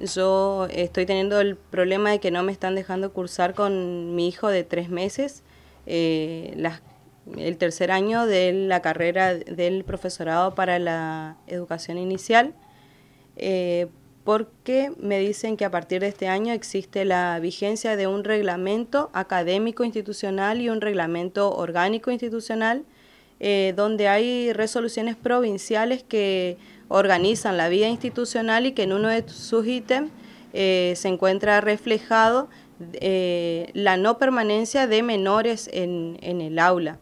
Yo estoy teniendo el problema de que no me están dejando cursar con mi hijo de tres meses eh, el tercer año de la carrera del profesorado para la educación inicial, eh, porque me dicen que a partir de este año existe la vigencia de un reglamento académico institucional y un reglamento orgánico institucional, eh, donde hay resoluciones provinciales que organizan la vida institucional y que en uno de sus ítems eh, se encuentra reflejado eh, la no permanencia de menores en, el aula.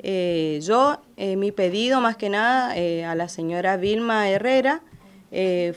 Eh, yo, mi pedido más que nada a la señora Vilma Herrera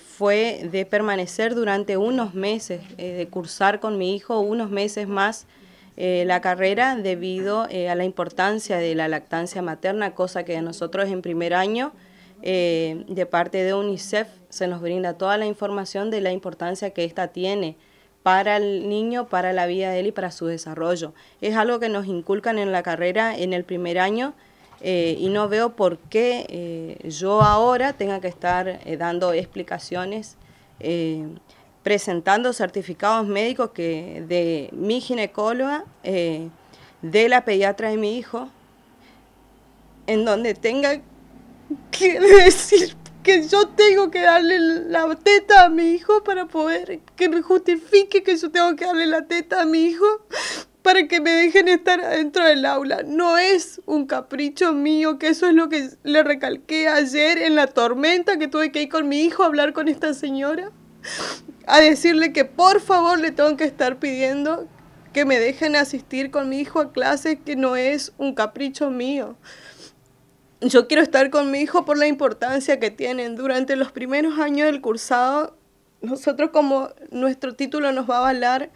fue de permanecer durante unos meses, de cursar con mi hijo unos meses más la carrera debido a la importancia de la lactancia materna, cosa que nosotros en primer año eh, de parte de UNICEF se nos brinda toda la información de la importancia que esta tiene para el niño, para la vida de él y para su desarrollo. Es algo que nos inculcan en la carrera en el primer año eh, y no veo por qué eh, yo ahora tenga que estar dando explicaciones presentando certificados médicos que de mi ginecóloga, de la pediatra de mi hijo, en donde tenga quiere decir que yo tengo que darle la teta a mi hijo para poder que me justifique que yo tengo que darle la teta a mi hijo para que me dejen estar adentro del aula. No es un capricho mío, que eso es lo que le recalqué ayer en la tormenta que tuve que ir con mi hijo a hablar con esta señora, a decirle que por favor le tengo que estar pidiendo que me dejen asistir con mi hijo a clases, que no es un capricho mío yo quiero estar con mi hijo por la importancia que tienen. Durante los primeros años del cursado, nosotros como nuestro título nos va a valer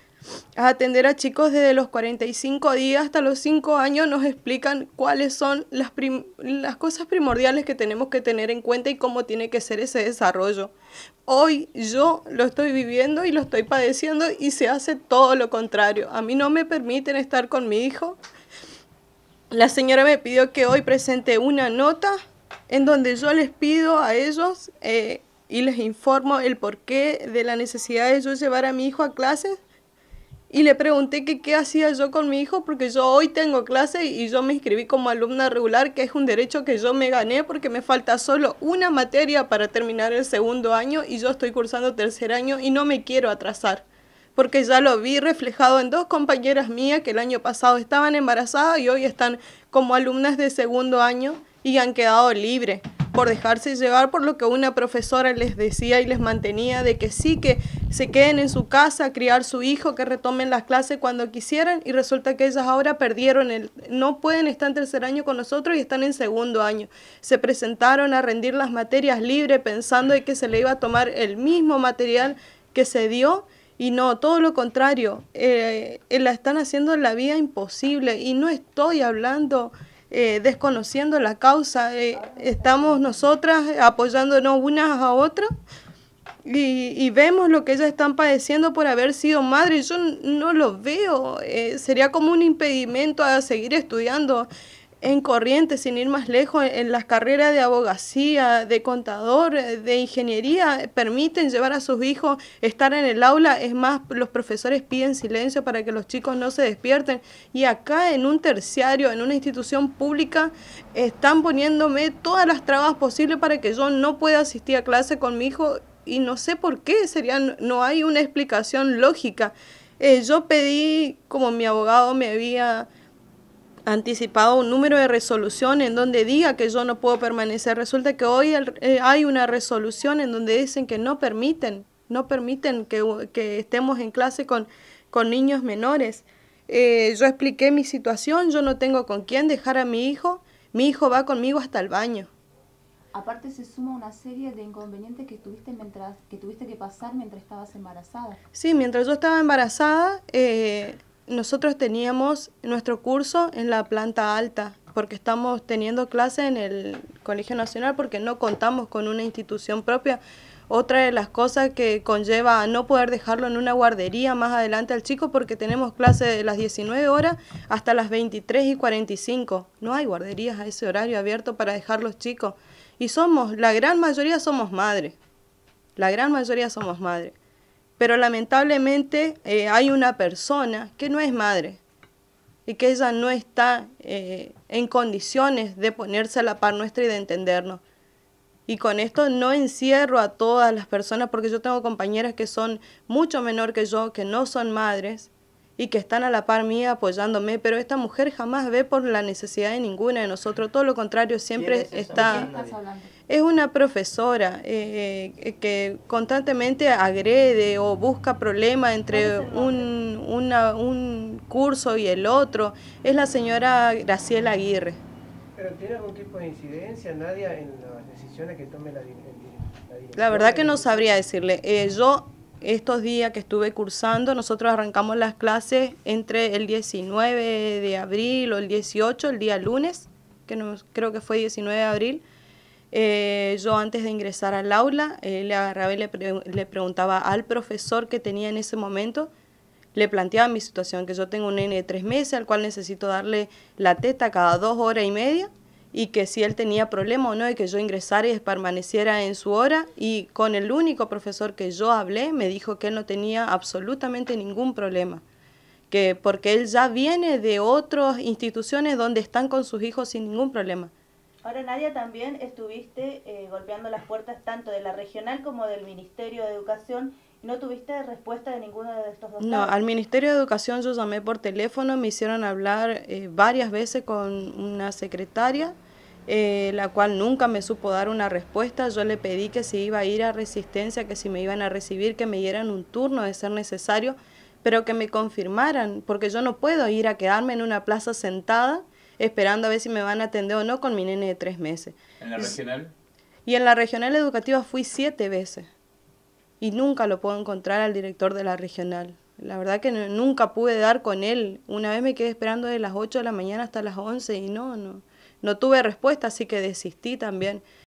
a atender a chicos desde los 45 días hasta los 5 años, nos explican cuáles son las, las cosas primordiales que tenemos que tener en cuenta y cómo tiene que ser ese desarrollo. Hoy yo lo estoy viviendo y lo estoy padeciendo y se hace todo lo contrario. A mí no me permiten estar con mi hijo la señora me pidió que hoy presente una nota en donde yo les pido a ellos eh, y les informo el porqué de la necesidad de yo llevar a mi hijo a clases. Y le pregunté que qué hacía yo con mi hijo, porque yo hoy tengo clase y yo me inscribí como alumna regular, que es un derecho que yo me gané porque me falta solo una materia para terminar el segundo año y yo estoy cursando tercer año y no me quiero atrasar porque ya lo vi reflejado en dos compañeras mías que el año pasado estaban embarazadas y hoy están como alumnas de segundo año y han quedado libres por dejarse llevar por lo que una profesora les decía y les mantenía de que sí, que se queden en su casa a criar su hijo, que retomen las clases cuando quisieran y resulta que ellas ahora perdieron el, no pueden estar en tercer año con nosotros y están en segundo año. Se presentaron a rendir las materias libres pensando de que se le iba a tomar el mismo material que se dio y no, todo lo contrario, eh, eh, la están haciendo la vida imposible y no estoy hablando eh, desconociendo la causa, estamos nosotras apoyándonos unas a otras y, y, vemos lo que ellas están padeciendo por haber sido madre, yo no lo veo, sería como un impedimento a seguir estudiando en corriente, sin ir más lejos, en las carreras de abogacía, de contador, de ingeniería, permiten llevar a sus hijos, estar en el aula, es más, los profesores piden silencio para que los chicos no se despierten. Y acá en un terciario, en una institución pública, están poniéndome todas las trabas posibles para que yo no pueda asistir a clase con mi hijo y no sé por qué, serían, no hay una explicación lógica. Eh, yo pedí, como mi abogado me había anticipado un número de resolución en donde diga que yo no puedo permanecer. Resulta que hoy eh, hay una resolución en donde dicen que no permiten, no permiten que, estemos en clase con, con niños menores. Eh, yo expliqué mi situación, yo no tengo con quién dejar a mi hijo, mi hijo va conmigo hasta el baño. Aparte se suma una serie de inconvenientes que tuviste, mientras, que, tuviste que pasar mientras estabas embarazada. Sí, mientras yo estaba embarazada... Eh, nosotros teníamos nuestro curso en la planta alta, porque estamos teniendo clases en el Colegio Nacional, porque no contamos con una institución propia. Otra de las cosas que conlleva a no poder dejarlo en una guardería más adelante al chico, porque tenemos clases de las 19 horas hasta las 23 y 45. No hay guarderías a ese horario abierto para dejar los chicos. Y somos, la gran mayoría somos madres. La gran mayoría somos madres. Pero lamentablemente eh, hay una persona que no es madre y que ella no está eh, en condiciones de ponerse a la par nuestra y de entendernos. Y con esto no encierro a todas las personas, porque yo tengo compañeras que son mucho menor que yo, que no son madres, y que están a la par mía apoyándome, pero esta mujer jamás ve por la necesidad de ninguna de nosotros, todo lo contrario, siempre está... Es una profesora eh, eh, eh, que constantemente agrede o busca problemas entre un, curso y el otro, es la señora Graciela Aguirre. ¿Pero tiene algún tipo de incidencia, nadie en las decisiones que tome la, dirección. la, verdad que no sabría decirle. yo estos días que estuve cursando, nosotros arrancamos las clases entre el 19 de abril o el 18, el día lunes, que no, creo que fue 19 de abril. Eh, yo antes de ingresar al aula, eh, le agarraba le, le, preguntaba al profesor que tenía en ese momento, le planteaba mi situación, que yo tengo un nene de tres meses al cual necesito darle la teta cada dos horas y media y que si él tenía problema o no, y que yo ingresara y permaneciera en su hora, y con el único profesor que yo hablé, me dijo que él no tenía absolutamente ningún problema, que porque él ya viene de otras instituciones donde están con sus hijos sin ningún problema. Ahora, Nadia, también estuviste eh, golpeando las puertas tanto de la regional como del Ministerio de Educación ¿No tuviste respuesta de ninguno de estos dos? No, al Ministerio de Educación yo llamé por teléfono, me hicieron hablar eh, varias veces con una secretaria, eh, la cual nunca me supo dar una respuesta. Yo le pedí que si iba a ir a resistencia, que si me iban a recibir, que me dieran un turno de ser necesario, pero que me confirmaran, porque yo no puedo ir a quedarme en una plaza sentada esperando a ver si me van a atender o no con mi nene de tres meses. ¿En la regional? Y en la regional educativa fui siete veces y nunca lo puedo encontrar al director de la regional. La verdad que nunca pude dar con él. Una vez me quedé esperando de las 8 de la mañana hasta las 11 y no, no, no tuve respuesta, así que desistí también.